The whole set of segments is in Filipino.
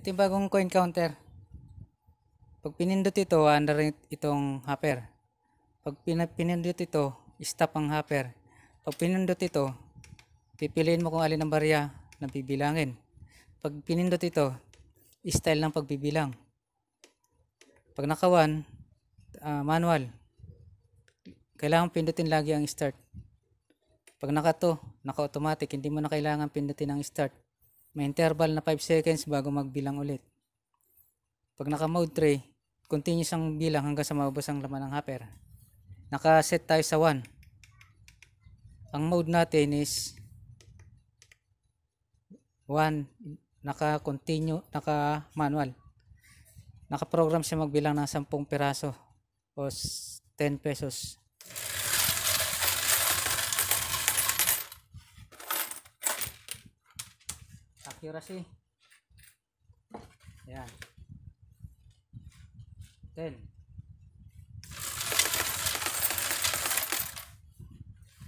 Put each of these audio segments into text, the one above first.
Ito yung bagong coin counter. Pag pinindot ito, under itong hopper. Pag pinindot ito, stop ang hopper. Pag pinindot ito, pipiliin mo kung alin ang barya na bibilangin. Pag pinindot ito, style ng pagbibilang. Pag nakawan, uh, manual. Kailangan pindutin lagi ang start. Pag naka 2, naka automatic, hindi mo na kailangan pindutin ang start. May interval na 5 seconds bago magbilang ulit. Pag naka mode 3, continuous ang bilang hanggang sa maubos ang laman ng hopper. Naka-set tayo sa 1. Ang mode natin is 1 naka-continue, naka-manual. Naka-program siya magbilang ng 10 piraso o 10 pesos. accuracy. Ayan. 10.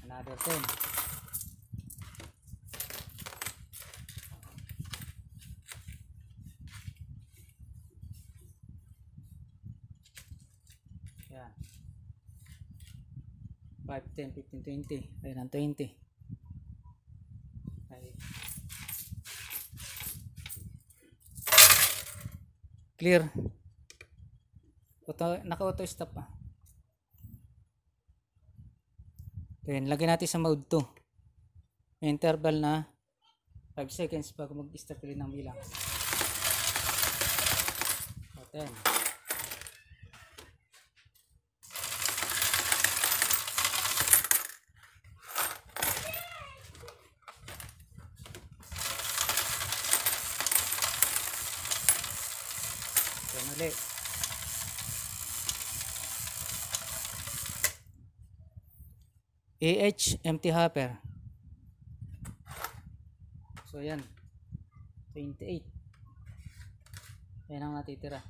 Another 10. Ayan. 5, 10, 15, 20. Ayan ang 20. clear auto, naka auto stop pa then lagyan natin sa mode 2 may interval na 5 seconds bago mag start ulit ng bilang 10 AH empty hopper. So ayan. 28. Ayan ang natitira.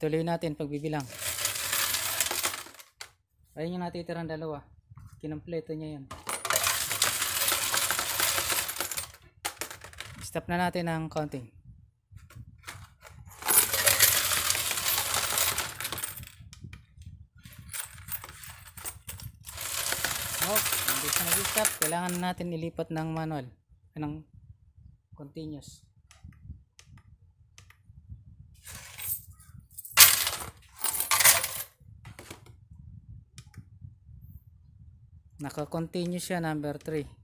Tuloy natin pagbibilang. Ayan yung natitirang dalawa. Kinompleto niya yan. Stop na natin ang counting. Oh, hindi siya nag-stop. Kailangan natin ilipat ng manual. Ng continuous. Naka-continue siya number 3.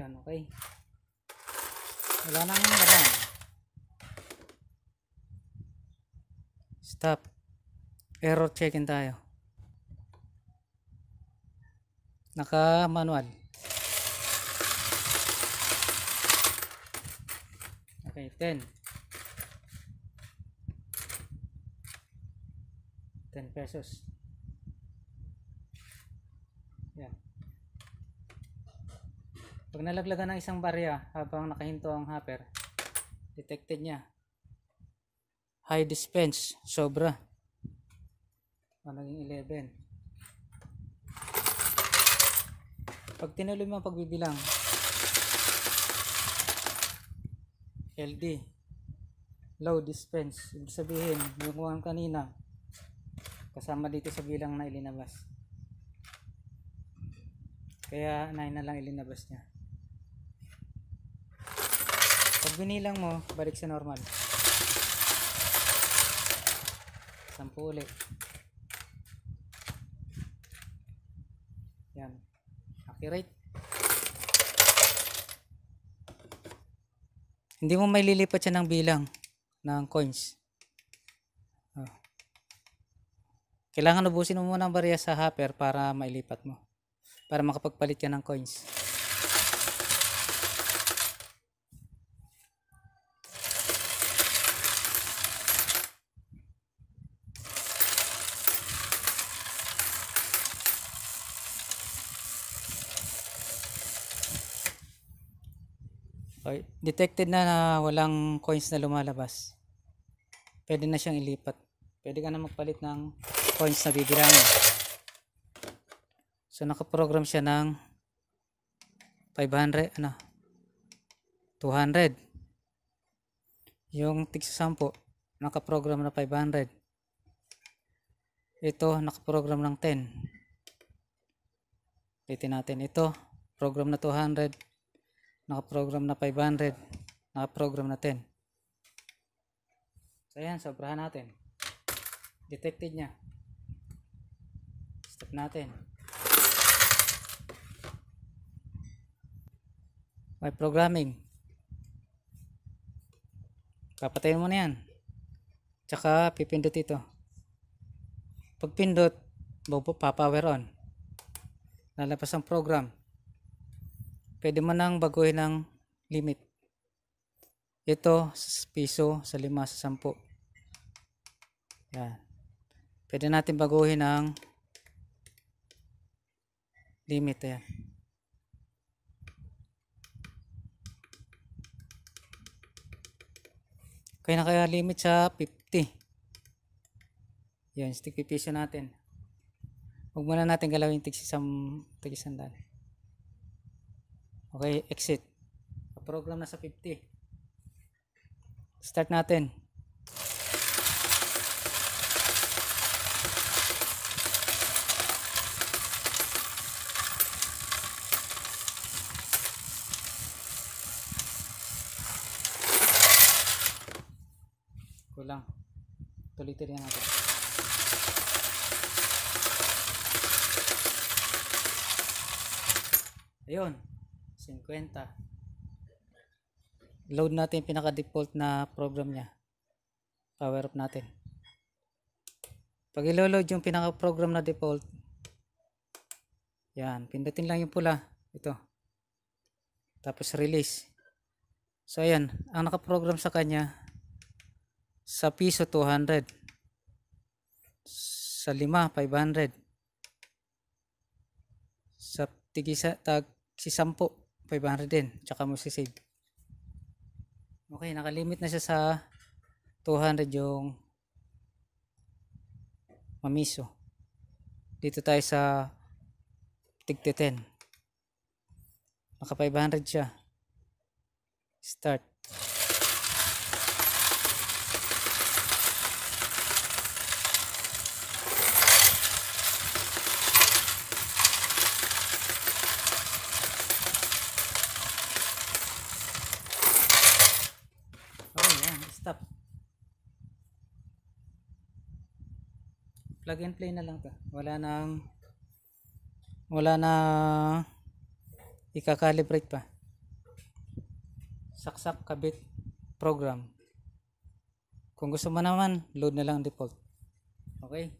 Yan, okay. Wala nang laman. Stop. Error checkin tayo. Naka manual. Okay, 10. 10 pesos. Yan. Pag nalaglagan ng isang barya habang nakahinto ang hopper, detected niya. High dispense, sobra. O, ah, naging 11. Pag tinuloy mo ang pagbibilang, LD, low dispense. Ibig sabihin, yung kuhaan kanina, kasama dito sa bilang na ilinabas. Kaya 9 na lang ilinabas niya pag binilang mo balik sa normal 10 ulit yan accurate hindi mo may lilipat siya ng bilang ng coins ah. kailangan ubusin mo muna ang barya sa hopper para mailipat mo para makapagpalit ka ng coins Okay. Detected na na walang coins na lumalabas. Pwede na siyang ilipat. Pwede ka na magpalit ng coins na bibilangin. So nakaprogram siya ng 500 ano 200 yung tigsa 10 nakaprogram na 500 ito nakaprogram ng 10 pitin natin ito program na 200 naka-program na 500 nakaprogram na 10 so ayan sobrahan natin detected niya step natin may programming papatayin mo na yan tsaka pipindot ito pag pindot papower on lalabas ang program pwede mo nang baguhin ang limit. Ito, sa piso, sa lima, sa sampu. Yan. Pwede natin baguhin ang limit. Ayan. Okay na kaya limit sa 50. Yan, stick piso natin. Huwag muna natin galawin tig sa tig sandali. Okay, exit. Program na sa 50. Start natin. Kulang. Tuloy-tuloy natin. Ayun. 50. Load natin yung pinaka-default na program niya. Power up natin. Pag ilo-load yung pinaka-program na default, yan, pindutin lang yung pula. Ito. Tapos release. So, ayan. Ang nakaprogram sa kanya, sa piso 200. Sa lima, 500. Sa tigisa, tag si sampo, 500 din. Tsaka mo sisave. Okay, nakalimit na siya sa 200 yung mamiso. Dito tayo sa tigte 10. Naka 500 siya. Start. plug and play na lang ka wala nang wala na ikakalibrate pa saksak kabit program kung gusto mo naman load na lang default okay